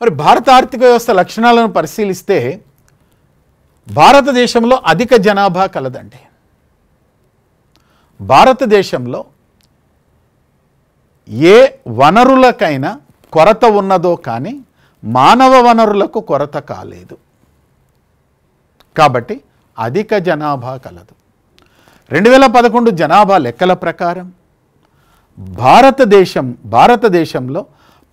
మరి భారత ఆర్థిక వ్యవస్థ లక్షణాలను పరిశీలిస్తే భారతదేశంలో అధిక జనాభా కలదండి భారతదేశంలో ఏ వనరులకైనా కొరత ఉన్నదో కానీ మానవ వనరులకు కొరత కాలేదు కాబట్టి అధిక జనాభా కలదు రెండు వేల పదకొండు జనాభా లెక్కల ప్రకారం భారతదేశం భారతదేశంలో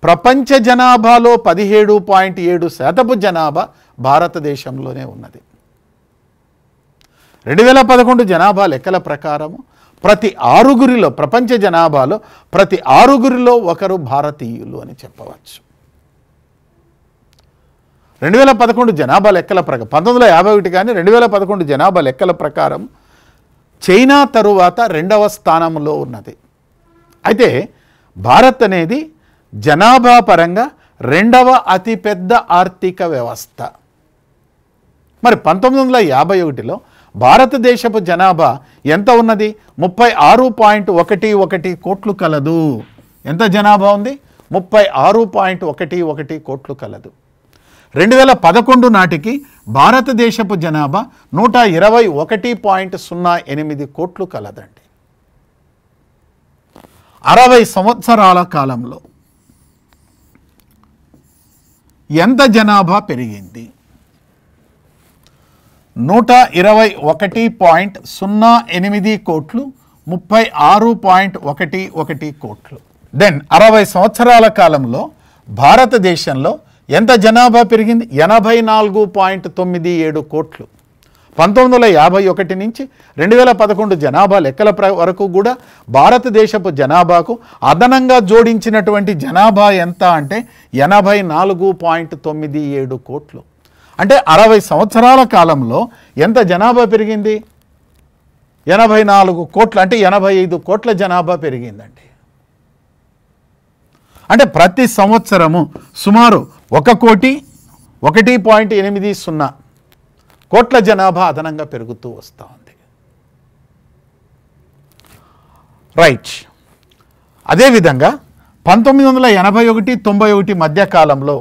ప్రపంచ జనాభాలో పదిహేడు పాయింట్ ఏడు శాతపు జనాభా భారతదేశంలోనే ఉన్నది రెండు వేల పదకొండు జనాభా లెక్కల ప్రకారము ప్రతి ఆరుగురిలో ప్రపంచ జనాభాలో ప్రతి ఆరుగురిలో ఒకరు భారతీయులు అని చెప్పవచ్చు రెండు వేల పదకొండు జనాభా లెక్కల ప్రకారం పంతొమ్మిది వందల యాభై ఒకటి కానీ రెండు వేల పదకొండు జనాభా లెక్కల ప్రకారం చైనా తరువాత రెండవ స్థానంలో ఉన్నది అయితే భారత్ అనేది జనాభా పరంగా రెండవ అతిపెద్ద ఆర్థిక వ్యవస్థ మరి పంతొమ్మిది వందల యాభై ఒకటిలో భారతదేశపు జనాభా ఎంత ఉన్నది ముప్పై ఆరు పాయింట్ ఒకటి ఒకటి కోట్లు కలదు ఎంత జనాభా ఉంది ముప్పై ఆరు పాయింట్ ఒకటి ఒకటి కోట్లు కలదు రెండు వేల పదకొండు నాటికి భారతదేశపు జనాభా నూట ఇరవై ఒకటి పాయింట్ సున్నా ఎనిమిది కోట్లు కలదండి అరవై సంవత్సరాల కాలంలో ఎంత జనాభా పెరిగింది నూట ఇరవై ఒకటి పాయింట్ సున్నా ఎనిమిది కోట్లు ముప్పై ఆరు పాయింట్ ఒకటి ఒకటి కోట్లు దెన్ అరవై సంవత్సరాల కాలంలో భారతదేశంలో ఎంత జనాభా పెరిగింది ఎనభై నాలుగు పాయింట్ తొమ్మిది ఏడు కోట్లు పంతొమ్మిది వందల యాభై ఒకటి నుంచి రెండు వేల పదకొండు జనాభా లెక్కల వరకు కూడా భారతదేశపు జనాభాకు అదనంగా జోడించినటువంటి జనాభా ఎంత అంటే ఎనభై నాలుగు పాయింట్ తొమ్మిది ఏడు కోట్లు అంటే అరవై సంవత్సరాల కాలంలో ఎంత జనాభా పెరిగింది ఎనభై నాలుగు కోట్లు అంటే ఎనభై ఐదు కోట్ల జనాభా పెరిగిందండి అంటే ప్రతి సంవత్సరము సుమారు ఒక కోటి ఒకటి పాయింట్ ఎనిమిది సున్నా కోట్ల జనాభా అదనంగా పెరుగుతూ వస్తూ ఉంది రైట్ అదేవిధంగా పంతొమ్మిది వందల ఎనభై ఒకటి తొంభై ఒకటి మధ్యకాలంలో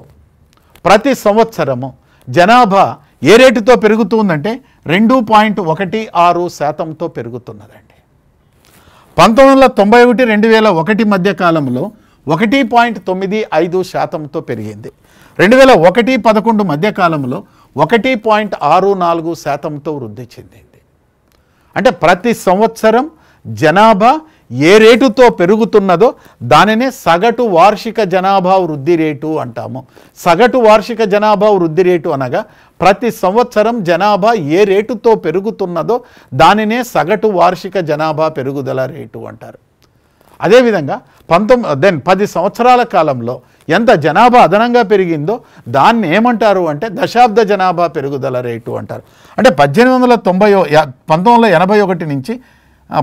ప్రతి సంవత్సరము జనాభా ఏ రేటుతో పెరుగుతుందంటే రెండు పాయింట్ ఒకటి ఆరు శాతంతో పెరుగుతున్నదండి పంతొమ్మిది వందల తొంభై ఒకటి రెండు వేల ఒకటి మధ్య కాలంలో ఒకటి పాయింట్ తొమ్మిది ఐదు శాతంతో పెరిగింది రెండు వేల ఒకటి పదకొండు మధ్య కాలంలో ఒకటి పాయింట్ ఆరు నాలుగు శాతంతో వృద్ధి చెందింది అంటే ప్రతి సంవత్సరం జనాభా ఏ రేటుతో పెరుగుతున్నదో దానినే సగటు వార్షిక జనాభా వృద్ధి రేటు అంటాము సగటు వార్షిక జనాభా వృద్ధి రేటు అనగా ప్రతి సంవత్సరం జనాభా ఏ రేటుతో పెరుగుతున్నదో దానినే సగటు వార్షిక జనాభా పెరుగుదల రేటు అంటారు అదేవిధంగా పంతొమ్మిది దెన్ పది సంవత్సరాల కాలంలో ఎంత జనాభా అదనంగా పెరిగిందో దాన్ని ఏమంటారు అంటే దశాబ్ద జనాభా పెరుగుదల రేటు అంటారు అంటే పద్దెనిమిది వందల తొంభై పంతొమ్మిది వందల ఎనభై ఒకటి నుంచి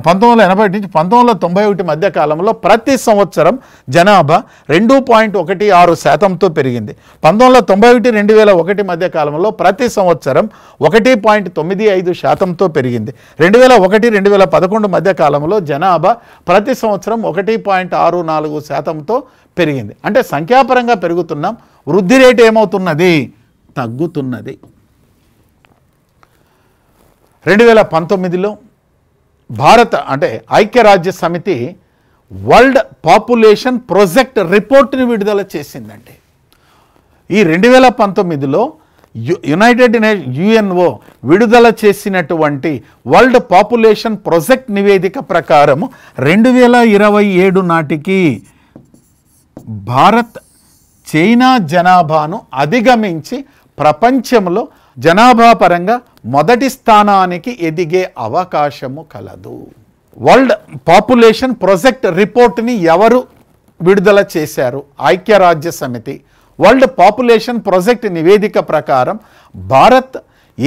పంతొమ్మిది వందల ఎనభై నుంచి పంతొమ్మిది వందల తొంభై ఒకటి మధ్య కాలంలో ప్రతి సంవత్సరం జనాభా రెండు పాయింట్ ఒకటి ఆరు శాతంతో పెరిగింది పంతొమ్మిది వందల తొంభై ఒకటి రెండు వేల ఒకటి మధ్య కాలంలో ప్రతి సంవత్సరం ఒకటి పాయింట్ తొమ్మిది ఐదు శాతంతో పెరిగింది రెండు వేల ఒకటి రెండు వేల పదకొండు మధ్య కాలంలో జనాభా ప్రతి సంవత్సరం ఒకటి పాయింట్ ఆరు నాలుగు శాతంతో పెరిగింది అంటే సంఖ్యాపరంగా పెరుగుతున్నాం వృద్ధి రేటు ఏమవుతున్నది తగ్గుతున్నది రెండు వేల పంతొమ్మిదిలో భారత అంటే ఐక్యరాజ్య సమితి వరల్డ్ పాపులేషన్ ప్రొజెక్ట్ రిపోర్ట్ని విడుదల చేసిందండి ఈ రెండు వేల పంతొమ్మిదిలో యునైటెడ్ యుఎన్ఓ విడుదల చేసినటువంటి వరల్డ్ పాపులేషన్ ప్రొజెక్ట్ నివేదిక ప్రకారం రెండు వేల ఇరవై ఏడు నాటికి భారత్ చైనా జనాభాను అధిగమించి ప్రపంచంలో జనాభా పరంగా మొదటి స్థానానికి ఎదిగే అవకాశము కలదు వరల్డ్ పాపులేషన్ ప్రొజెక్ట్ రిపోర్ట్ని ఎవరు విడుదల చేశారు ఐక్యరాజ్య సమితి వరల్డ్ పాపులేషన్ ప్రాజెక్ట్ నివేదిక ప్రకారం భారత్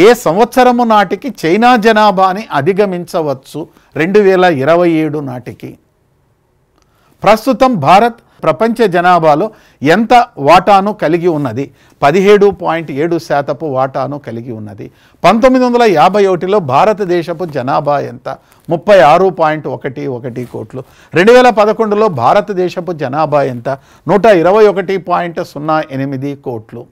ఏ సంవత్సరము నాటికి చైనా జనాభాని అధిగమించవచ్చు రెండు వేల ఇరవై ఏడు నాటికి ప్రస్తుతం భారత్ ప్రపంచ జనాభాలో ఎంత వాటాను కలిగి ఉన్నది పదిహేడు పాయింట్ ఏడు శాతపు వాటాను కలిగి ఉన్నది పంతొమ్మిది వందల యాభై ఒకటిలో భారతదేశపు జనాభా ఎంత ముప్పై ఆరు పాయింట్ ఒకటి ఒకటి కోట్లు రెండు వేల పదకొండులో భారతదేశపు జనాభా ఎంత నూట ఇరవై ఒకటి పాయింట్ సున్నా ఎనిమిది కోట్లు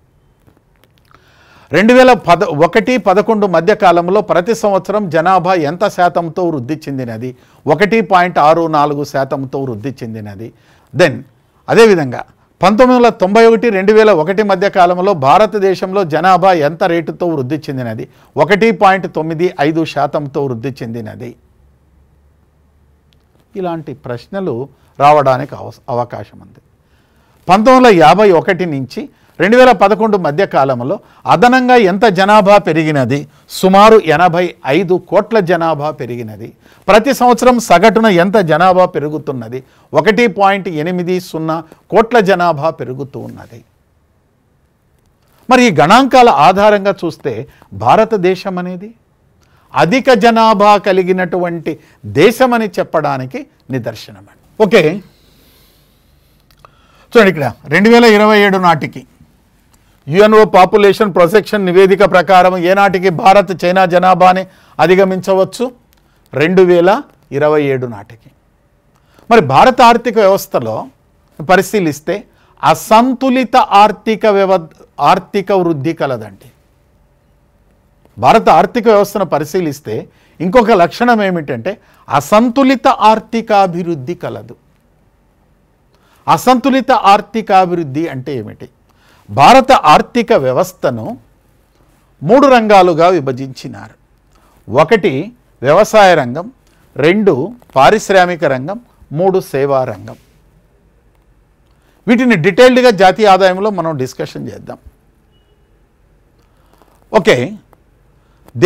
రెండు వేల పద ఒకటి పదకొండు మధ్య కాలంలో ప్రతి సంవత్సరం జనాభా ఎంత శాతంతో వృద్ధి చెందినది ఒకటి పాయింట్ ఆరు నాలుగు శాతంతో వృద్ధి చెందినది దెన్ అదేవిధంగా పంతొమ్మిది వందల తొంభై ఒకటి రెండు వేల ఒకటి మధ్య కాలంలో భారతదేశంలో జనాభా ఎంత రేటుతో వృద్ధి చెందినది ఒకటి పాయింట్ తొమ్మిది ఐదు శాతంతో వృద్ధి చెందినది ఇలాంటి ప్రశ్నలు రావడానికి అవకాశం ఉంది పంతొమ్మిది వందల యాభై ఒకటి నుంచి రెండు వేల పదకొండు మధ్య కాలంలో అదనంగా ఎంత జనాభా పెరిగినది సుమారు ఎనభై ఐదు కోట్ల జనాభా పెరిగినది ప్రతి సంవత్సరం సగటున ఎంత జనాభా పెరుగుతున్నది ఒకటి పాయింట్ ఎనిమిది సున్నా కోట్ల జనాభా పెరుగుతూ ఉన్నది మరి ఈ గణాంకాల ఆధారంగా చూస్తే భారతదేశం అనేది అధిక జనాభా కలిగినటువంటి దేశమని చెప్పడానికి నిదర్శనం ఓకే చూడండి ఇక్కడ రెండు వేల ఇరవై ఏడు నాటికి యుఎన్ఓ పాపులేషన్ ప్రొసెక్షన్ నివేదిక ప్రకారం ఏనాటికి భారత్ చైనా జనాభాని అధిగమించవచ్చు రెండు వేల ఇరవై ఏడు నాటికి మరి భారత ఆర్థిక వ్యవస్థలో పరిశీలిస్తే అసంతులిత ఆర్థిక వ్యవ ఆర్థిక వృద్ధి కలదండి భారత ఆర్థిక వ్యవస్థను పరిశీలిస్తే ఇంకొక లక్షణం ఏమిటంటే అసంతులిత ఆర్థికాభివృద్ధి కలదు అసంతులిత ఆర్థికాభివృద్ధి అంటే ఏమిటి భారత ఆర్థిక వ్యవస్థను మూడు రంగాలుగా విభజించినారు ఒకటి వ్యవసాయ రంగం రెండు పారిశ్రామిక రంగం మూడు సేవా రంగం వీటిని డీటెయిల్డ్గా జాతీయ ఆదాయంలో మనం డిస్కషన్ చేద్దాం ఓకే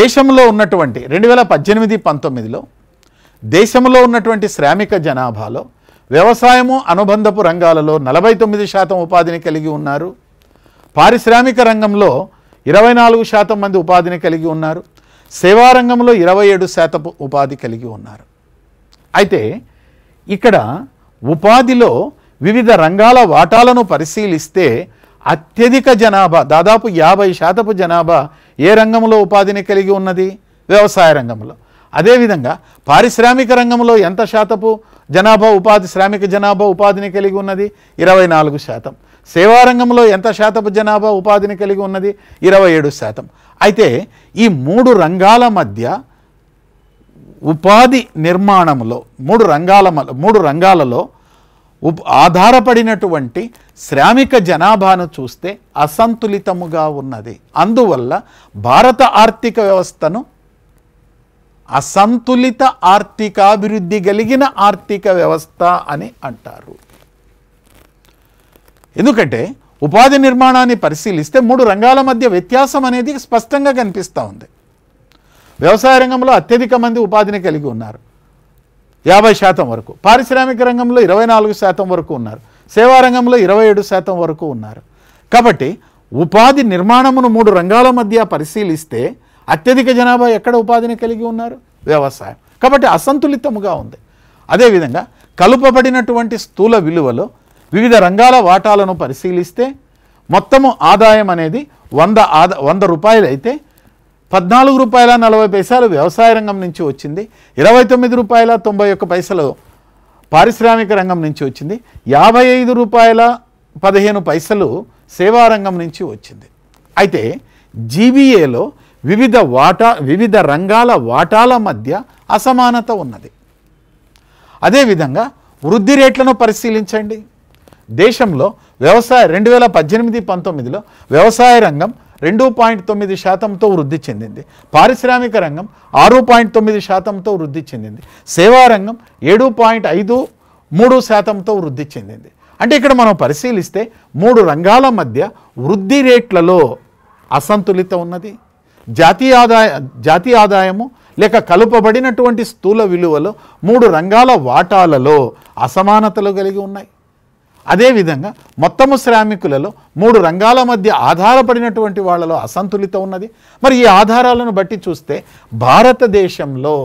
దేశంలో ఉన్నటువంటి రెండు వేల పద్దెనిమిది పంతొమ్మిదిలో దేశంలో ఉన్నటువంటి శ్రామిక జనాభాలో వ్యవసాయము అనుబంధపు రంగాలలో నలభై తొమ్మిది శాతం ఉపాధిని కలిగి ఉన్నారు పారిశ్రామిక రంగంలో ఇరవై నాలుగు శాతం మంది ఉపాధిని కలిగి ఉన్నారు సేవారంగంలో ఇరవై ఏడు శాతం ఉపాధి కలిగి ఉన్నారు అయితే ఇక్కడ ఉపాధిలో వివిధ రంగాల వాటాలను పరిశీలిస్తే అత్యధిక జనాభా దాదాపు యాభై శాతపు జనాభా ఏ రంగంలో ఉపాధిని కలిగి ఉన్నది వ్యవసాయ రంగంలో అదేవిధంగా పారిశ్రామిక రంగంలో ఎంత శాతపు జనాభా ఉపాధి శ్రామిక జనాభా ఉపాధిని కలిగి ఉన్నది ఇరవై నాలుగు శాతం సేవారంగంలో ఎంత శాతపు జనాభా ఉపాధిని కలిగి ఉన్నది ఇరవై ఏడు శాతం అయితే ఈ మూడు రంగాల మధ్య ఉపాధి నిర్మాణంలో మూడు రంగాల మూడు రంగాలలో ఉప ఆధారపడినటువంటి శ్రామిక జనాభాను చూస్తే అసంతులితముగా ఉన్నది అందువల్ల భారత ఆర్థిక వ్యవస్థను అసంతులిత ఆర్థికాభివృద్ధి కలిగిన ఆర్థిక వ్యవస్థ అని అంటారు ఎందుకంటే ఉపాధి నిర్మాణాన్ని పరిశీలిస్తే మూడు రంగాల మధ్య వ్యత్యాసం అనేది స్పష్టంగా కనిపిస్తూ ఉంది వ్యవసాయ రంగంలో అత్యధిక మంది ఉపాధిని కలిగి ఉన్నారు యాభై శాతం వరకు పారిశ్రామిక రంగంలో ఇరవై నాలుగు శాతం వరకు ఉన్నారు సేవా రంగంలో ఇరవై ఏడు శాతం వరకు ఉన్నారు కాబట్టి ఉపాధి నిర్మాణమును మూడు రంగాల మధ్య పరిశీలిస్తే అత్యధిక జనాభా ఎక్కడ ఉపాధిని కలిగి ఉన్నారు వ్యవసాయం కాబట్టి అసంతులితముగా ఉంది అదేవిధంగా కలుపబడినటువంటి స్థూల విలువలో వివిధ రంగాల వాటాలను పరిశీలిస్తే మొత్తము ఆదాయం అనేది వంద ఆదా వంద రూపాయలు అయితే పద్నాలుగు రూపాయల నలభై పైసలు వ్యవసాయ రంగం నుంచి వచ్చింది ఇరవై తొమ్మిది రూపాయల తొంభై ఒక్క పైసలు పారిశ్రామిక రంగం నుంచి వచ్చింది యాభై ఐదు రూపాయల పదిహేను పైసలు సేవా రంగం నుంచి వచ్చింది అయితే జీబీఏలో వివిధ వాటా వివిధ రంగాల వాటాల మధ్య అసమానత ఉన్నది అదేవిధంగా వృద్ధి రేట్లను పరిశీలించండి దేశంలో వ్యవసాయ రెండు వేల పద్దెనిమిది పంతొమ్మిదిలో వ్యవసాయ రంగం రెండు పాయింట్ తొమ్మిది శాతంతో వృద్ధి చెందింది పారిశ్రామిక రంగం ఆరు పాయింట్ తొమ్మిది శాతంతో వృద్ధి చెందింది సేవారంగం ఏడు పాయింట్ ఐదు మూడు శాతంతో వృద్ధి చెందింది అంటే ఇక్కడ మనం పరిశీలిస్తే మూడు రంగాల మధ్య వృద్ధి రేట్లలో అసంతులిత ఉన్నది జాతీయ ఆదాయ జాతీయ ఆదాయము లేక కలుపబడినటువంటి స్థూల విలువలో మూడు రంగాల వాటాలలో అసమానతలు కలిగి ఉన్నాయి అదేవిధంగా మొత్తము శ్రామికులలో మూడు రంగాల మధ్య ఆధారపడినటువంటి వాళ్ళలో అసంతులిత ఉన్నది మరి ఈ ఆధారాలను బట్టి చూస్తే భారతదేశంలో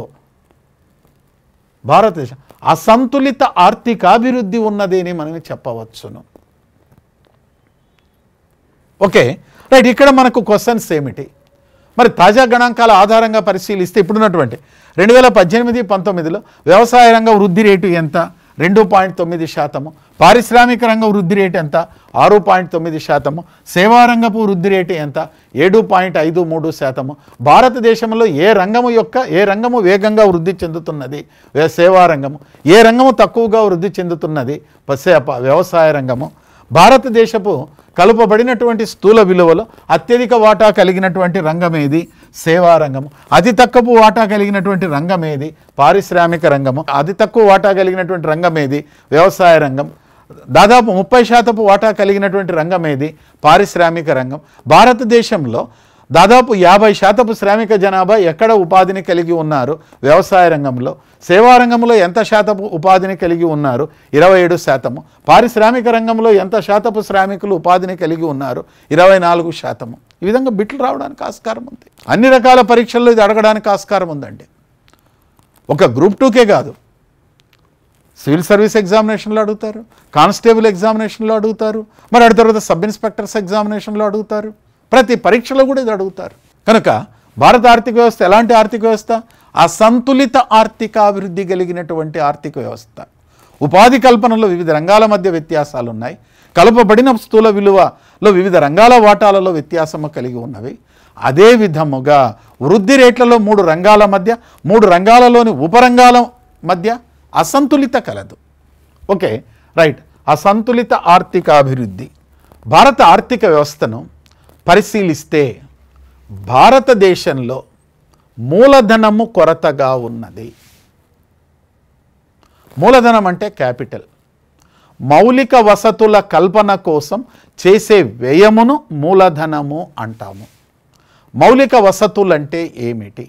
భారతదేశం అసంతులిత ఆర్థికాభివృద్ధి ఉన్నదని మనం చెప్పవచ్చును ఓకే రైట్ ఇక్కడ మనకు క్వశ్చన్స్ ఏమిటి మరి తాజా గణాంకాల ఆధారంగా పరిశీలిస్తే ఇప్పుడున్నటువంటి రెండు వేల పద్దెనిమిది పంతొమ్మిదిలో వ్యవసాయ రంగ వృద్ధి రేటు ఎంత రెండు పాయింట్ తొమ్మిది శాతము పారిశ్రామిక రంగ వృద్ధి రేటు ఎంత ఆరు పాయింట్ తొమ్మిది శాతము సేవారంగపు వృద్ధి రేటు ఎంత ఏడు పాయింట్ ఐదు మూడు శాతము భారతదేశంలో ఏ రంగము యొక్క ఏ రంగము వేగంగా వృద్ధి చెందుతున్నది సేవారంగము ఏ రంగము తక్కువగా వృద్ధి చెందుతున్నది వ్యవసాయ రంగము భారతదేశపు కలుపబడినటువంటి స్థూల విలువలో అత్యధిక వాటా కలిగినటువంటి రంగం ఏది సేవా రంగము అతి తక్కువ వాటా కలిగినటువంటి రంగం ఏది పారిశ్రామిక రంగము అతి తక్కువ వాటా కలిగినటువంటి రంగం ఏది వ్యవసాయ రంగం దాదాపు ముప్పై శాతపు వాటా కలిగినటువంటి రంగం ఏది పారిశ్రామిక రంగం భారతదేశంలో దాదాపు యాభై శాతపు శ్రామిక జనాభా ఎక్కడ ఉపాధిని కలిగి ఉన్నారు వ్యవసాయ రంగంలో సేవా రంగంలో ఎంత శాతపు ఉపాధిని కలిగి ఉన్నారు ఇరవై ఏడు శాతము పారిశ్రామిక రంగంలో ఎంత శాతపు శ్రామికులు ఉపాధిని కలిగి ఉన్నారు ఇరవై నాలుగు శాతము ఈ విధంగా బిట్లు రావడానికి ఆస్కారం ఉంది అన్ని రకాల పరీక్షల్లో ఇది అడగడానికి ఆస్కారం ఉందండి ఒక గ్రూప్ టూకే కాదు సివిల్ సర్వీస్ ఎగ్జామినేషన్లో అడుగుతారు కానిస్టేబుల్ ఎగ్జామినేషన్లో అడుగుతారు మరి ఆ తర్వాత సబ్ ఇన్స్పెక్టర్స్ ఎగ్జామినేషన్లో అడుగుతారు ప్రతి పరీక్షలో కూడా ఇది అడుగుతారు కనుక భారత ఆర్థిక వ్యవస్థ ఎలాంటి ఆర్థిక వ్యవస్థ అసంతులిత ఆర్థిక అభివృద్ధి కలిగినటువంటి ఆర్థిక వ్యవస్థ ఉపాధి కల్పనలో వివిధ రంగాల మధ్య వ్యత్యాసాలు ఉన్నాయి కలపబడిన స్థూల విలువలో వివిధ రంగాల వాటాలలో వ్యత్యాసము కలిగి ఉన్నవి అదే విధముగా వృద్ధి రేట్లలో మూడు రంగాల మధ్య మూడు రంగాలలోని ఉపరంగాల మధ్య అసంతులిత కలదు ఓకే రైట్ అసంతులిత ఆర్థిక అభివృద్ధి భారత ఆర్థిక వ్యవస్థను పరిశీలిస్తే భారతదేశంలో మూలధనము కొరతగా ఉన్నది మూలధనం అంటే క్యాపిటల్ మౌలిక వసతుల కల్పన కోసం చేసే వ్యయమును మూలధనము అంటాము మౌలిక వసతులంటే ఏమిటి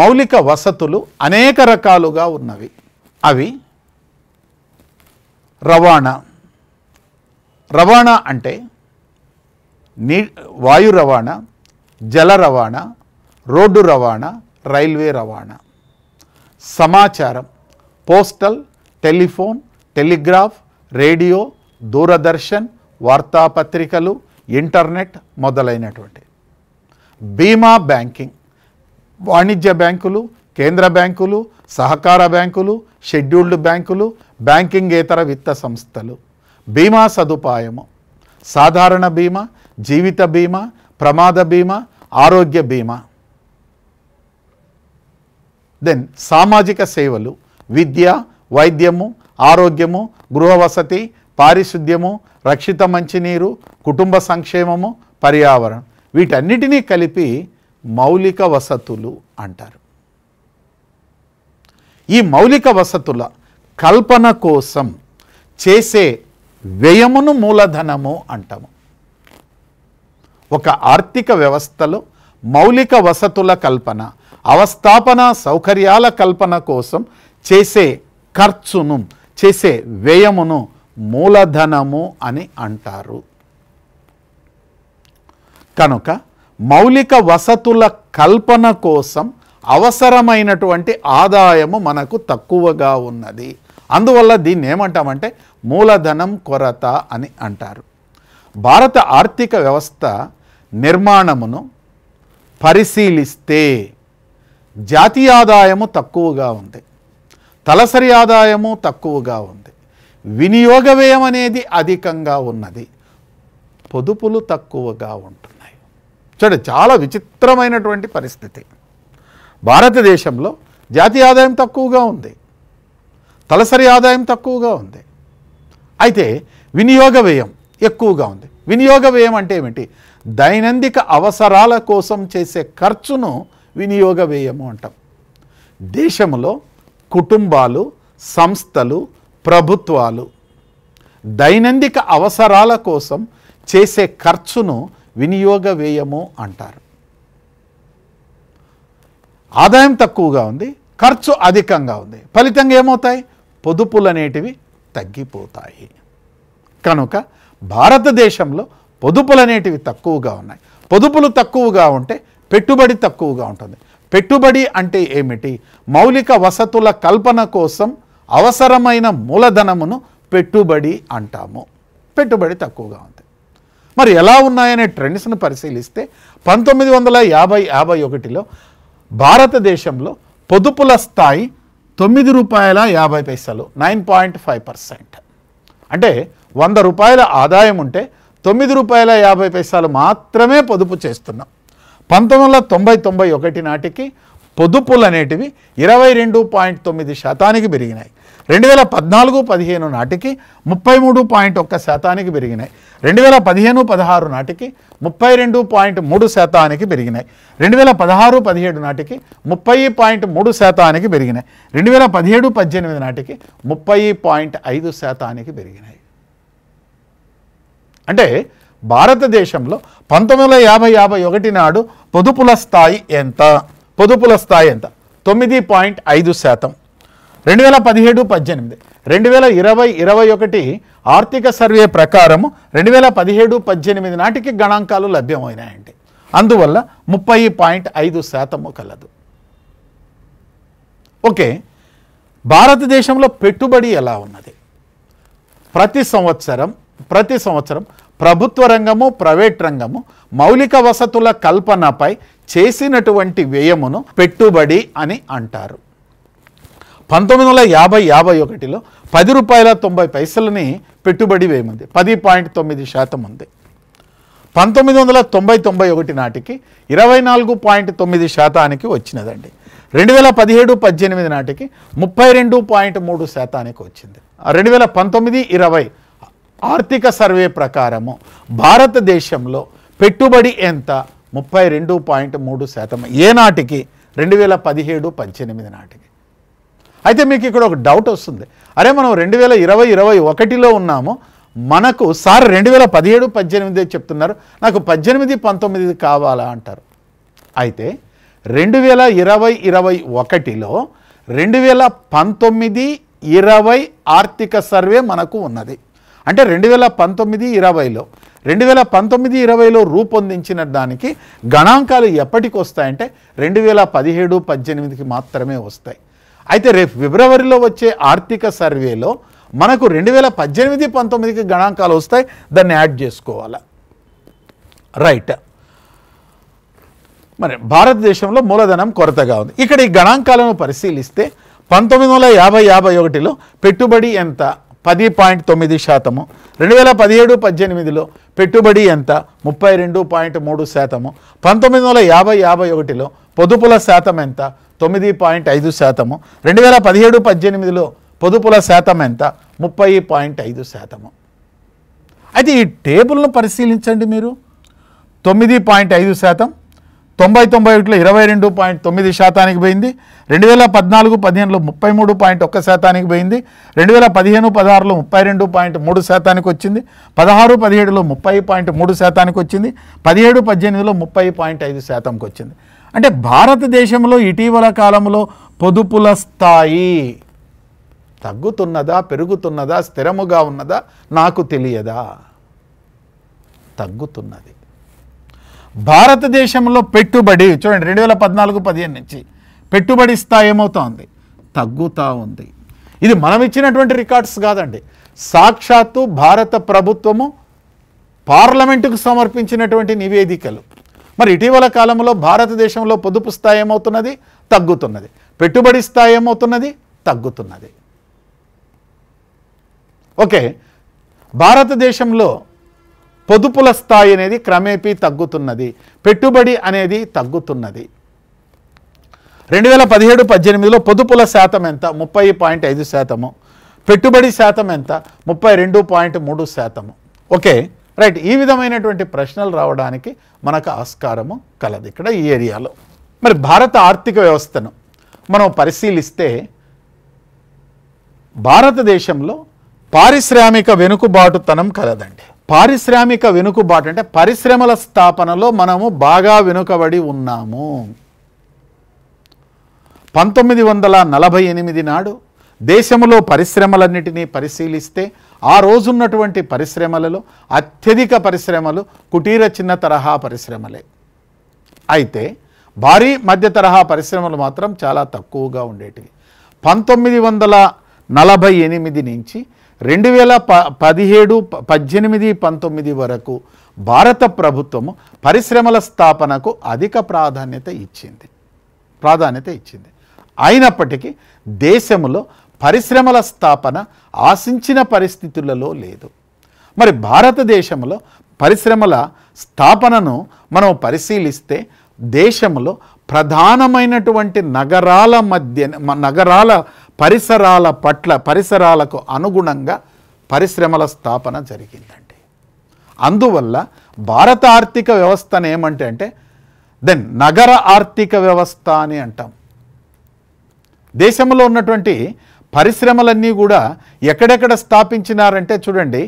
మౌలిక వసతులు అనేక రకాలుగా ఉన్నవి అవి రవాణా రవాణా అంటే నీ వాయు రవాణా జల రవాణా రోడ్డు రవాణా రైల్వే రవాణా సమాచారం postal telephone telegraph radio Doordarshan వార్తాపత్రికలు ఇంటర్నెట్ మొదలైనటువంటి బీమా బ్యాంకింగ్ వాణిజ్య బ్యాంకులు కేంద్ర బ్యాంకులు సహకార బ్యాంకులు షెడ్యూల్డ్ బ్యాంకులు బ్యాంకింగేతర విత్త సంస్థలు బీమా సదుపాయము సాధారణ బీమా జీవిత బీమా ప్రమాద బీమా ఆరోగ్య బీమా దెన్ సామాజిక సేవలు విద్య వైద్యము ఆరోగ్యము గృహవసతి పారిశుద్ధ్యము రక్షిత మంచినీరు కుటుంబ సంక్షేమము పర్యావరణం వీటన్నిటినీ కలిపి మౌలిక వసతులు అంటారు ఈ మౌలిక వసతుల కల్పన కోసం చేసే వ్యయమును మూలధనము అంటాము ఒక ఆర్థిక వ్యవస్థలో మౌలిక వసతుల కల్పన అవస్థాపన సౌకర్యాల కల్పన కోసం చేసే ఖర్చును చేసే వ్యయమును మూలధనము అని అంటారు కనుక మౌలిక వసతుల కల్పన కోసం అవసరమైనటువంటి ఆదాయము మనకు తక్కువగా ఉన్నది అందువల్ల దీన్ని ఏమంటామంటే మూలధనం కొరత అని అంటారు భారత ఆర్థిక వ్యవస్థ నిర్మాణమును పరిశీలిస్తే జాతీయ ఆదాయము తక్కువగా ఉంది తలసరి ఆదాయము తక్కువగా ఉంది వినియోగ వ్యయం అనేది అధికంగా ఉన్నది పొదుపులు తక్కువగా ఉంటున్నాయి చూడండి చాలా విచిత్రమైనటువంటి పరిస్థితి భారతదేశంలో జాతీయ ఆదాయం తక్కువగా ఉంది తలసరి ఆదాయం తక్కువగా ఉంది అయితే వినియోగ వ్యయం ఎక్కువగా ఉంది వినియోగ వ్యయం అంటే ఏమిటి దైనందిక అవసరాల కోసం చేసే ఖర్చును వినియోగ వ్యయము అంటాం దేశంలో కుటుంబాలు సంస్థలు ప్రభుత్వాలు దైనందిక అవసరాల కోసం చేసే ఖర్చును వినియోగ వ్యయము అంటారు ఆదాయం తక్కువగా ఉంది ఖర్చు అధికంగా ఉంది ఫలితంగా ఏమవుతాయి పొదుపులు అనేటివి తగ్గిపోతాయి కనుక భారతదేశంలో పొదుపులు అనేటివి తక్కువగా ఉన్నాయి పొదుపులు తక్కువగా ఉంటే పెట్టుబడి తక్కువగా ఉంటుంది పెట్టుబడి అంటే ఏమిటి మౌలిక వసతుల కల్పన కోసం అవసరమైన మూలధనమును పెట్టుబడి అంటాము పెట్టుబడి తక్కువగా ఉంది మరి ఎలా ఉన్నాయనే ట్రెండ్స్ను పరిశీలిస్తే పంతొమ్మిది వందల యాభై యాభై ఒకటిలో భారతదేశంలో పొదుపుల స్థాయి తొమ్మిది రూపాయల యాభై పైసలు నైన్ పాయింట్ ఫైవ్ పర్సెంట్ అంటే వంద రూపాయల ఆదాయం ఉంటే తొమ్మిది రూపాయల యాభై పైసలు మాత్రమే పొదుపు చేస్తున్నాం పంతొమ్మిది వందల తొంభై తొంభై ఒకటి నాటికి పొదుపులు అనేటివి ఇరవై రెండు పాయింట్ తొమ్మిది శాతానికి పెరిగినాయి రెండు వేల పద్నాలుగు పదిహేను నాటికి ముప్పై మూడు పాయింట్ ఒక్క శాతానికి పెరిగినాయి రెండు వేల పదిహేను పదహారు నాటికి ముప్పై రెండు పాయింట్ మూడు శాతానికి పెరిగినాయి రెండు వేల పదహారు పదిహేడు నాటికి ముప్పై పాయింట్ మూడు శాతానికి పెరిగినాయి రెండు వేల పదిహేడు పద్దెనిమిది నాటికి ముప్పై పాయింట్ ఐదు శాతానికి పెరిగినాయి అంటే భారతదేశంలో పంతొమ్మిది వందల యాభై యాభై ఒకటి నాడు పొదుపుల స్థాయి ఎంత పొదుపుల స్థాయి ఎంత తొమ్మిది పాయింట్ ఐదు శాతం రెండు వేల పదిహేడు పద్దెనిమిది రెండు వేల ఇరవై ఇరవై ఒకటి ఆర్థిక సర్వే ప్రకారం రెండు వేల పదిహేడు పద్దెనిమిది నాటికి గణాంకాలు లభ్యమైనాయండి అందువల్ల ముప్పై పాయింట్ ఐదు శాతము కలదు ఓకే భారతదేశంలో పెట్టుబడి ఎలా ఉన్నది ప్రతి సంవత్సరం ప్రతి సంవత్సరం ప్రభుత్వ రంగము ప్రైవేట్ రంగము మౌలిక వసతుల కల్పనపై చేసినటువంటి వ్యయమును పెట్టుబడి అని అంటారు పంతొమ్మిది వందల యాభై యాభై ఒకటిలో పది రూపాయల తొంభై పైసలని పెట్టుబడి వేయమంది పది పాయింట్ తొమ్మిది శాతం ఉంది పంతొమ్మిది వందల తొంభై తొంభై ఒకటి నాటికి ఇరవై నాలుగు పాయింట్ తొమ్మిది శాతానికి వచ్చినదండి రెండు వేల పదిహేడు పద్దెనిమిది నాటికి ముప్పై రెండు పాయింట్ మూడు శాతానికి వచ్చింది రెండు వేల పంతొమ్మిది ఇరవై ఆర్థిక సర్వే ప్రకారము భారతదేశంలో పెట్టుబడి ఎంత ముప్పై రెండు పాయింట్ మూడు శాతం ఏనాటికి రెండు వేల పదిహేడు పద్దెనిమిది నాటికి అయితే మీకు ఇక్కడ ఒక డౌట్ వస్తుంది అరే మనం రెండు వేల ఇరవై ఇరవై ఒకటిలో ఉన్నాము మనకు సార్ రెండు వేల పదిహేడు పద్దెనిమిది చెప్తున్నారు నాకు పద్దెనిమిది పంతొమ్మిది కావాలా అంటారు అయితే రెండు వేల ఇరవై ఇరవై ఒకటిలో రెండు వేల పంతొమ్మిది ఇరవై ఆర్థిక సర్వే మనకు ఉన్నది అంటే రెండు వేల పంతొమ్మిది ఇరవైలో రెండు వేల పంతొమ్మిది ఇరవైలో రూపొందించిన దానికి గణాంకాలు ఎప్పటికి వస్తాయంటే రెండు వేల పదిహేడు పద్దెనిమిదికి మాత్రమే వస్తాయి అయితే రేపు ఫిబ్రవరిలో వచ్చే ఆర్థిక సర్వేలో మనకు రెండు వేల పద్దెనిమిది పంతొమ్మిదికి గణాంకాలు వస్తాయి దాన్ని యాడ్ చేసుకోవాలి రైట్ మరి భారతదేశంలో మూలధనం కొరతగా ఉంది ఇక్కడ ఈ గణాంకాలను పరిశీలిస్తే పంతొమ్మిది వందల యాభై యాభై ఒకటిలో పెట్టుబడి ఎంత పది పాయింట్ తొమ్మిది శాతము రెండు వేల పదిహేడు పద్దెనిమిదిలో పెట్టుబడి ఎంత ముప్పై రెండు పాయింట్ మూడు శాతము పంతొమ్మిది వందల యాభై యాభై ఒకటిలో పొదుపుల శాతం ఎంత తొమ్మిది పాయింట్ ఐదు శాతము రెండు వేల పదిహేడు పద్దెనిమిదిలో పొదుపుల శాతం ఎంత ముప్పై పాయింట్ ఐదు శాతము అయితే ఈ టేబుల్ను పరిశీలించండి మీరు తొమ్మిది పాయింట్ ఐదు శాతం తొంభై తొంభై ఒకటిలో ఇరవై రెండు పాయింట్ తొమ్మిది శాతానికి పోయింది రెండు వేల పద్నాలుగు పదిహేనులో ముప్పై మూడు పాయింట్ ఒక్క శాతానికి పోయింది రెండు వేల పదిహేను పదహారులో ముప్పై రెండు పాయింట్ మూడు శాతానికి వచ్చింది పదహారు పదిహేడులో ముప్పై పాయింట్ మూడు శాతానికి వచ్చింది పదిహేడు పద్దెనిమిదిలో ముప్పై పాయింట్ ఐదు శాతంకి వచ్చింది అంటే భారతదేశంలో ఇటీవల కాలంలో పొదుపుల స్థాయి తగ్గుతున్నదా పెరుగుతున్నదా స్థిరముగా ఉన్నదా నాకు తెలియదా తగ్గుతున్నది భారతదేశంలో పెట్టుబడి చూడండి రెండు వేల పద్నాలుగు పదిహేను నుంచి పెట్టుబడి స్థాయి ఉంది తగ్గుతూ ఉంది ఇది మనం ఇచ్చినటువంటి రికార్డ్స్ కాదండి సాక్షాత్తు భారత ప్రభుత్వము పార్లమెంటుకు సమర్పించినటువంటి నివేదికలు మరి ఇటీవల కాలంలో భారతదేశంలో పొదుపు స్థాయి ఏమవుతున్నది తగ్గుతున్నది పెట్టుబడి స్థాయి ఏమవుతున్నది తగ్గుతున్నది ఓకే భారతదేశంలో పొదుపుల స్థాయి అనేది క్రమేపీ తగ్గుతున్నది పెట్టుబడి అనేది తగ్గుతున్నది రెండు వేల పదిహేడు పద్దెనిమిదిలో పొదుపుల శాతం ఎంత ముప్పై పాయింట్ ఐదు శాతము పెట్టుబడి శాతం ఎంత ముప్పై రెండు పాయింట్ మూడు శాతము ఓకే రైట్ ఈ విధమైనటువంటి ప్రశ్నలు రావడానికి మనకు ఆస్కారము కలదు ఇక్కడ ఈ ఏరియాలో మరి భారత ఆర్థిక వ్యవస్థను మనం పరిశీలిస్తే భారతదేశంలో పారిశ్రామిక వెనుకబాటుతనం కలదండి పారిశ్రామిక వెనుకబాటు అంటే పరిశ్రమల స్థాపనలో మనము బాగా వెనుకబడి ఉన్నాము పంతొమ్మిది వందల నలభై ఎనిమిది నాడు దేశంలో పరిశ్రమలన్నిటినీ పరిశీలిస్తే ఆ రోజున్నటువంటి పరిశ్రమలలో అత్యధిక పరిశ్రమలు కుటీర చిన్న తరహా పరిశ్రమలే అయితే భారీ మధ్య తరహా పరిశ్రమలు మాత్రం చాలా తక్కువగా ఉండేటివి పంతొమ్మిది వందల నలభై ఎనిమిది నుంచి రెండు వేల ప పదిహేడు పద్దెనిమిది పంతొమ్మిది వరకు భారత ప్రభుత్వము పరిశ్రమల స్థాపనకు అధిక ప్రాధాన్యత ఇచ్చింది ప్రాధాన్యత ఇచ్చింది అయినప్పటికీ దేశంలో పరిశ్రమల స్థాపన ఆశించిన పరిస్థితులలో లేదు మరి భారతదేశంలో పరిశ్రమల స్థాపనను మనం పరిశీలిస్తే దేశంలో ప్రధానమైనటువంటి నగరాల మధ్య నగరాల పరిసరాల పట్ల పరిసరాలకు అనుగుణంగా పరిశ్రమల స్థాపన జరిగిందండి అందువల్ల భారత ఆర్థిక వ్యవస్థను ఏమంటే అంటే దెన్ నగర ఆర్థిక వ్యవస్థ అని అంటాం దేశంలో ఉన్నటువంటి పరిశ్రమలన్నీ కూడా ఎక్కడెక్కడ స్థాపించినారంటే చూడండి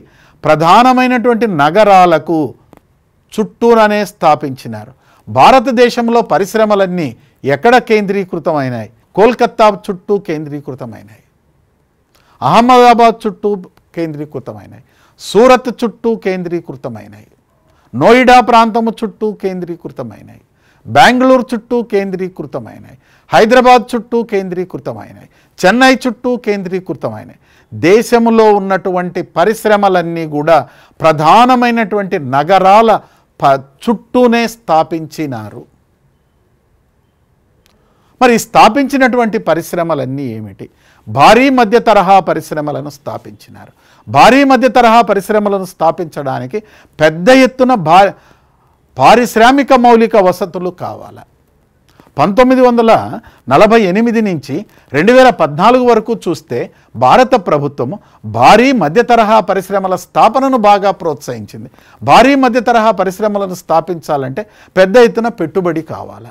ప్రధానమైనటువంటి నగరాలకు చుట్టూననే స్థాపించినారు భారతదేశంలో పరిశ్రమలన్నీ ఎక్కడ కేంద్రీకృతమైనాయి కోల్కత్తా చుట్టూ కేంద్రీకృతమైనాయి అహ్మదాబాద్ చుట్టూ కేంద్రీకృతమైనాయి సూరత్ చుట్టూ కేంద్రీకృతమైనాయి నోయిడా ప్రాంతము చుట్టూ కేంద్రీకృతమైనాయి బెంగళూరు చుట్టూ కేంద్రీకృతమైనవి హైదరాబాద్ చుట్టూ కేంద్రీకృతమైనాయి చెన్నై చుట్టూ కేంద్రీకృతమైనాయి దేశంలో ఉన్నటువంటి పరిశ్రమలన్నీ కూడా ప్రధానమైనటువంటి నగరాల ప చుట్టూనే స్థాపించినారు మరి స్థాపించినటువంటి పరిశ్రమలన్నీ ఏమిటి భారీ మధ్య తరహా పరిశ్రమలను స్థాపించినారు భారీ మధ్య తరహా పరిశ్రమలను స్థాపించడానికి పెద్ద ఎత్తున భా పారిశ్రామిక మౌలిక వసతులు కావాలి పంతొమ్మిది వందల నలభై ఎనిమిది నుంచి రెండు వేల పద్నాలుగు వరకు చూస్తే భారత ప్రభుత్వం భారీ మధ్య తరహా పరిశ్రమల స్థాపనను బాగా ప్రోత్సహించింది భారీ మధ్య తరహా పరిశ్రమలను స్థాపించాలంటే పెద్ద ఎత్తున పెట్టుబడి కావాలి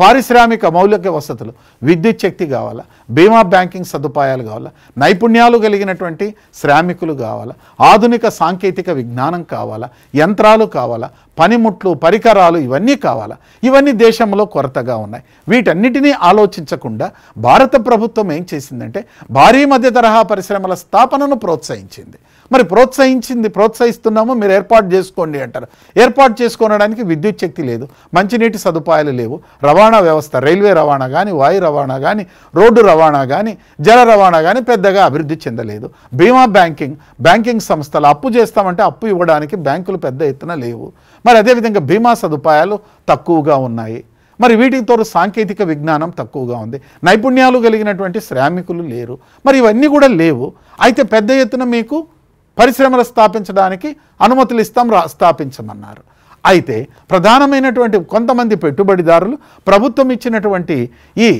పారిశ్రామిక మౌలిక వసతులు విద్యుత్ శక్తి కావాలా బీమా బ్యాంకింగ్ సదుపాయాలు కావాలా నైపుణ్యాలు కలిగినటువంటి శ్రామికులు కావాలా ఆధునిక సాంకేతిక విజ్ఞానం కావాలా యంత్రాలు కావాలా పనిముట్లు పరికరాలు ఇవన్నీ కావాలా ఇవన్నీ దేశంలో కొరతగా ఉన్నాయి వీటన్నిటినీ ఆలోచించకుండా భారత ప్రభుత్వం ఏం చేసిందంటే భారీ మధ్య తరహా పరిశ్రమల స్థాపనను ప్రోత్సహించింది మరి ప్రోత్సహించింది ప్రోత్సహిస్తున్నాము మీరు ఏర్పాటు చేసుకోండి అంటారు ఏర్పాటు చేసుకోవడానికి విద్యుత్ శక్తి లేదు మంచినీటి సదుపాయాలు లేవు రవాణా వ్యవస్థ రైల్వే రవాణా కానీ వాయు రవాణా కానీ రోడ్డు రవాణా కానీ జల రవాణా కానీ పెద్దగా అభివృద్ధి చెందలేదు బీమా బ్యాంకింగ్ బ్యాంకింగ్ సంస్థలు అప్పు చేస్తామంటే అప్పు ఇవ్వడానికి బ్యాంకులు పెద్ద ఎత్తున లేవు మరి అదేవిధంగా బీమా సదుపాయాలు తక్కువగా ఉన్నాయి మరి వీటితో సాంకేతిక విజ్ఞానం తక్కువగా ఉంది నైపుణ్యాలు కలిగినటువంటి శ్రామికులు లేరు మరి ఇవన్నీ కూడా లేవు అయితే పెద్ద ఎత్తున మీకు పరిశ్రమలు స్థాపించడానికి అనుమతులు ఇస్తాం రా స్థాపించమన్నారు అయితే ప్రధానమైనటువంటి కొంతమంది పెట్టుబడిదారులు ప్రభుత్వం ఇచ్చినటువంటి ఈ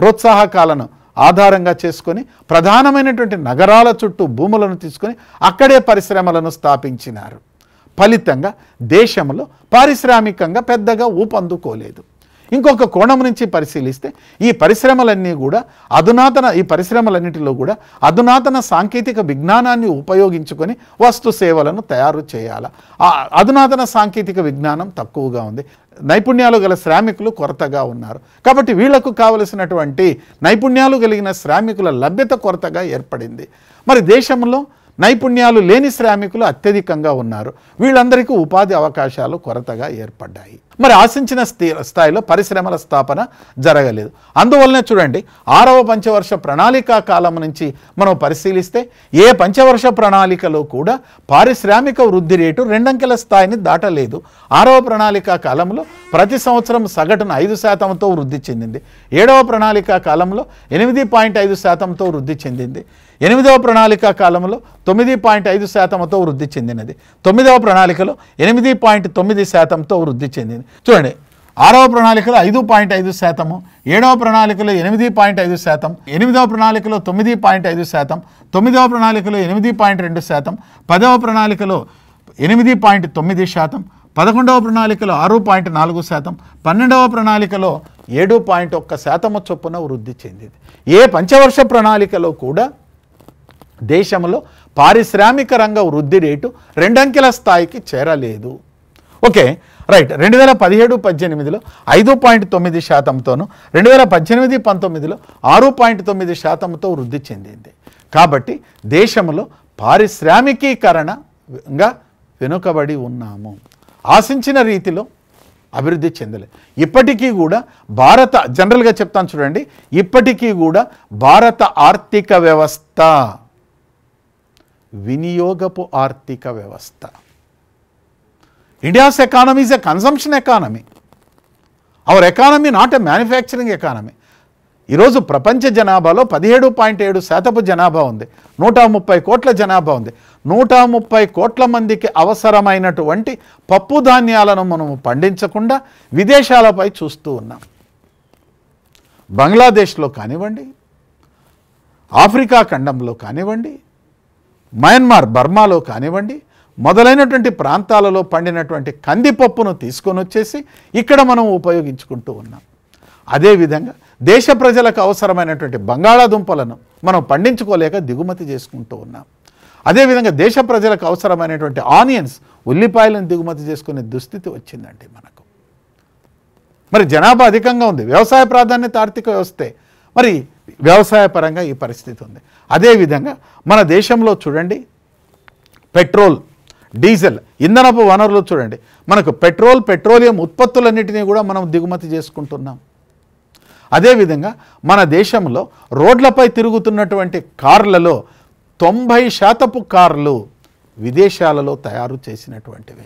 ప్రోత్సాహకాలను ఆధారంగా చేసుకొని ప్రధానమైనటువంటి నగరాల చుట్టూ భూములను తీసుకొని అక్కడే పరిశ్రమలను స్థాపించినారు ఫలితంగా దేశంలో పారిశ్రామికంగా పెద్దగా ఊపందుకోలేదు ఇంకొక కోణం నుంచి పరిశీలిస్తే ఈ పరిశ్రమలన్నీ కూడా అధునాతన ఈ పరిశ్రమలన్నింటిలో కూడా అధునాతన సాంకేతిక విజ్ఞానాన్ని ఉపయోగించుకొని వస్తు సేవలను తయారు చేయాలి అధునాతన సాంకేతిక విజ్ఞానం తక్కువగా ఉంది నైపుణ్యాలు గల శ్రామికులు కొరతగా ఉన్నారు కాబట్టి వీళ్లకు కావలసినటువంటి నైపుణ్యాలు కలిగిన శ్రామికుల లభ్యత కొరతగా ఏర్పడింది మరి దేశంలో నైపుణ్యాలు లేని శ్రామికులు అత్యధికంగా ఉన్నారు వీళ్ళందరికీ ఉపాధి అవకాశాలు కొరతగా ఏర్పడ్డాయి మరి ఆశించిన స్థాయిలో పరిశ్రమల స్థాపన జరగలేదు అందువల్లనే చూడండి ఆరవ పంచవర్ష ప్రణాళిక కాలం నుంచి మనం పరిశీలిస్తే ఏ పంచవర్ష ప్రణాళికలో కూడా పారిశ్రామిక వృద్ధి రేటు రెండంకెల స్థాయిని దాటలేదు ఆరవ ప్రణాళిక కాలంలో ప్రతి సంవత్సరం సగటున ఐదు శాతంతో వృద్ధి చెందింది ఏడవ ప్రణాళిక కాలంలో ఎనిమిది పాయింట్ ఐదు శాతంతో వృద్ధి చెందింది ఎనిమిదవ ప్రణాళిక కాలంలో తొమ్మిది పాయింట్ ఐదు శాతంతో వృద్ధి చెందినది తొమ్మిదవ ప్రణాళికలో ఎనిమిది పాయింట్ తొమ్మిది శాతంతో వృద్ధి చెందింది చూడండి ఆరవ ప్రణాళికలో ఐదు పాయింట్ ఐదు శాతము ఏడవ ప్రణాళికలో ఎనిమిది పాయింట్ ఐదు శాతం ఎనిమిదవ ప్రణాళికలో తొమ్మిది పాయింట్ ఐదు శాతం తొమ్మిదవ ప్రణాళికలో ఎనిమిది పాయింట్ రెండు శాతం పదవ ప్రణాళికలో ఎనిమిది పాయింట్ తొమ్మిది శాతం పదకొండవ ప్రణాళికలో ఆరు పాయింట్ నాలుగు శాతం పన్నెండవ ప్రణాళికలో ఏడు పాయింట్ ఒక్క శాతము చొప్పున వృద్ధి చెందింది ఏ పంచవర్ష ప్రణాళికలో కూడా దేశంలో పారిశ్రామిక రంగ వృద్ధి రేటు రెండంకెల స్థాయికి చేరలేదు ఓకే రైట్ రెండు వేల పదిహేడు పద్దెనిమిదిలో ఐదు పాయింట్ తొమ్మిది శాతంతోనూ రెండు వేల పద్దెనిమిది పంతొమ్మిదిలో ఆరు పాయింట్ తొమ్మిది శాతంతో వృద్ధి చెందింది కాబట్టి దేశంలో పారిశ్రామికీకరణగా వెనుకబడి ఉన్నాము ఆశించిన రీతిలో అభివృద్ధి చెందలే ఇప్పటికీ కూడా భారత జనరల్గా చెప్తాను చూడండి ఇప్పటికీ కూడా భారత ఆర్థిక వ్యవస్థ వినియోగపు ఆర్థిక వ్యవస్థ India's economy a consumption economy our economy not a manufacturing economy ఈరోజు ప్రపంచ జనాభాలో పదిహేడు పాయింట్ ఏడు శాతపు జనాభా ఉంది నూట ముప్పై కోట్ల జనాభా ఉంది నూట ముప్పై కోట్ల మందికి అవసరమైనటువంటి పప్పు ధాన్యాలను మనము పండించకుండా విదేశాలపై చూస్తూ ఉన్నాం బంగ్లాదేశ్లో కానివ్వండి ఆఫ్రికా ఖండంలో కానివ్వండి మయన్మార్ బర్మాలో కానివ్వండి మొదలైనటువంటి ప్రాంతాలలో పండినటువంటి కందిపప్పును తీసుకొని వచ్చేసి ఇక్కడ మనం ఉపయోగించుకుంటూ ఉన్నాం అదేవిధంగా దేశ ప్రజలకు అవసరమైనటువంటి బంగాళాదుంపలను మనం పండించుకోలేక దిగుమతి చేసుకుంటూ ఉన్నాం అదేవిధంగా దేశ ప్రజలకు అవసరమైనటువంటి ఆనియన్స్ ఉల్లిపాయలను దిగుమతి చేసుకునే దుస్థితి వచ్చిందండి మనకు మరి జనాభా అధికంగా ఉంది వ్యవసాయ ప్రాధాన్యత ఆర్థిక వ్యవస్థే మరి వ్యవసాయ పరంగా ఈ పరిస్థితి ఉంది అదేవిధంగా మన దేశంలో చూడండి పెట్రోల్ డీజిల్ ఇంధనపు వనరులు చూడండి మనకు పెట్రోల్ పెట్రోలియం ఉత్పత్తులన్నింటినీ కూడా మనం దిగుమతి చేసుకుంటున్నాం అదేవిధంగా మన దేశంలో రోడ్లపై తిరుగుతున్నటువంటి కార్లలో తొంభై శాతపు కార్లు విదేశాలలో తయారు చేసినటువంటివి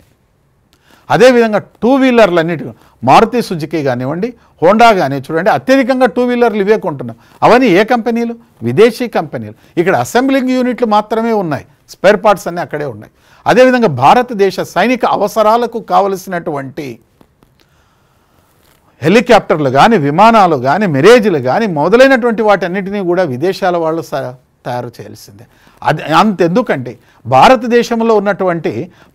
అదేవిధంగా టూ వీలర్లు అన్నిటి మారుతి సుజుకి కానివ్వండి హోండా కానీ చూడండి అత్యధికంగా టూ వీలర్లు ఇవే కొంటున్నాం అవన్నీ ఏ కంపెనీలు విదేశీ కంపెనీలు ఇక్కడ అసెంబ్లింగ్ యూనిట్లు మాత్రమే ఉన్నాయి స్పేర్ పార్ట్స్ అన్నీ అక్కడే ఉన్నాయి అదేవిధంగా భారతదేశ సైనిక అవసరాలకు కావలసినటువంటి హెలికాప్టర్లు కానీ విమానాలు కానీ మెరేజ్లు కానీ మొదలైనటువంటి అన్నింటినీ కూడా విదేశాల వాళ్ళు తయారు చేయాల్సిందే అది అంతెందుకంటే భారతదేశంలో ఉన్నటువంటి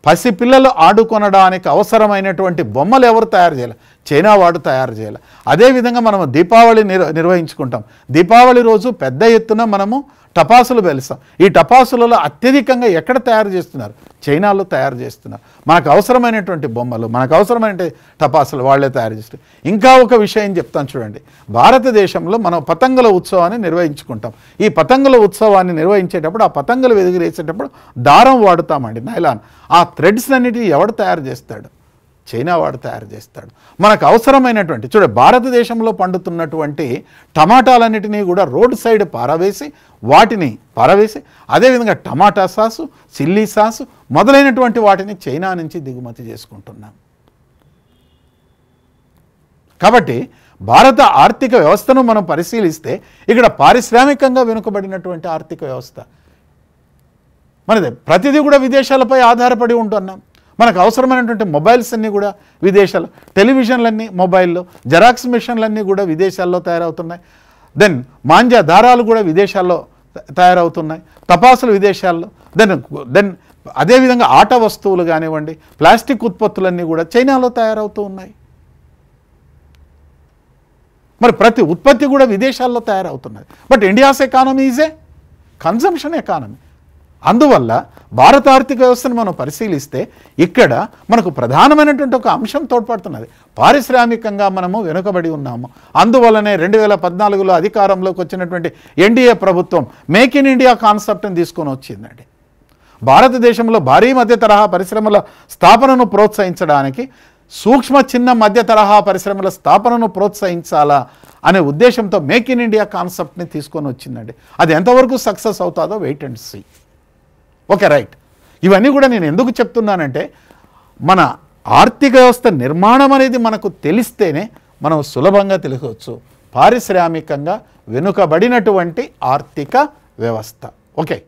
పసిపిల్లలు ఆడుకొనడానికి అవసరమైనటువంటి బొమ్మలు ఎవరు తయారు చేయాలి చైనా వాడు తయారు చేయాలి అదేవిధంగా మనము దీపావళి నిర్వహించుకుంటాం దీపావళి రోజు పెద్ద ఎత్తున మనము టపాసులు పెలుస్తాం ఈ టపాసులలో అత్యధికంగా ఎక్కడ తయారు చేస్తున్నారు చైనాలో తయారు చేస్తున్నారు మనకు అవసరమైనటువంటి బొమ్మలు మనకు అవసరమైన టపాసులు వాళ్ళే తయారు చేస్తారు ఇంకా ఒక విషయం చెప్తాను చూడండి భారతదేశంలో మనం పతంగుల ఉత్సవాన్ని నిర్వహించుకుంటాం ఈ పతంగుల ఉత్సవాన్ని నిర్వహించేటప్పుడు ఆ పతంగులు ఎదిగిరేసేటప్పుడు దారం వాడుతామండి నైలాన్ ఆ థ్రెడ్స్ అన్నిటి ఎవడు తయారు చేస్తాడు చైనా వాడు తయారు చేస్తాడు మనకు అవసరమైనటువంటి చూడ భారతదేశంలో పండుతున్నటువంటి టమాటాలన్నిటినీ కూడా రోడ్ సైడ్ పారవేసి వాటిని పారవేసి అదేవిధంగా టమాటా సాసు చిల్లీ సాసు మొదలైనటువంటి వాటిని చైనా నుంచి దిగుమతి చేసుకుంటున్నాం కాబట్టి భారత ఆర్థిక వ్యవస్థను మనం పరిశీలిస్తే ఇక్కడ పారిశ్రామికంగా వెనుకబడినటువంటి ఆర్థిక వ్యవస్థ మనది ప్రతిదీ కూడా విదేశాలపై ఆధారపడి ఉంటున్నాం మనకు అవసరమైనటువంటి మొబైల్స్ అన్నీ కూడా విదేశాల్లో టెలివిజన్లన్నీ మొబైల్లో జెరాక్స్ మిషన్లన్నీ కూడా విదేశాల్లో తయారవుతున్నాయి దెన్ మాంజా దారాలు కూడా విదేశాల్లో తయారవుతున్నాయి తపాసులు విదేశాల్లో దెన్ దెన్ అదేవిధంగా ఆట వస్తువులు కానివ్వండి ప్లాస్టిక్ ఉత్పత్తులన్నీ కూడా చైనాలో తయారవుతూ ఉన్నాయి మరి ప్రతి ఉత్పత్తి కూడా విదేశాల్లో తయారవుతున్నది but India's economy is a consumption economy అందువల్ల భారత ఆర్థిక వ్యవస్థను మనం పరిశీలిస్తే ఇక్కడ మనకు ప్రధానమైనటువంటి ఒక అంశం తోడ్పడుతున్నది పారిశ్రామికంగా మనము వెనుకబడి ఉన్నాము అందువల్లనే రెండు వేల పద్నాలుగులో అధికారంలోకి వచ్చినటువంటి ఎన్డీఏ ప్రభుత్వం మేక్ ఇన్ ఇండియా కాన్సెప్ట్ని తీసుకొని వచ్చిందండి భారతదేశంలో భారీ మధ్య తరహా పరిశ్రమల స్థాపనను ప్రోత్సహించడానికి సూక్ష్మ చిన్న మధ్య తరహా పరిశ్రమల స్థాపనను ప్రోత్సహించాలా అనే ఉద్దేశంతో మేక్ ఇన్ ఇండియా కాన్సెప్ట్ని తీసుకొని వచ్చిందండి అది ఎంతవరకు సక్సెస్ అవుతుందో wait and see okay right ఇవన్నీ కూడా నేను ఎందుకు చెప్తున్నానంటే మన ఆర్థిక వ్యవస్థ నిర్మాణం అనేది మనకు తెలిస్తేనే మనం సులభంగా తెలుసుకోవచ్చు పారిశ్రామికంగా వెనుకబడినటువంటి ఆర్థిక వ్యవస్థ ఓకే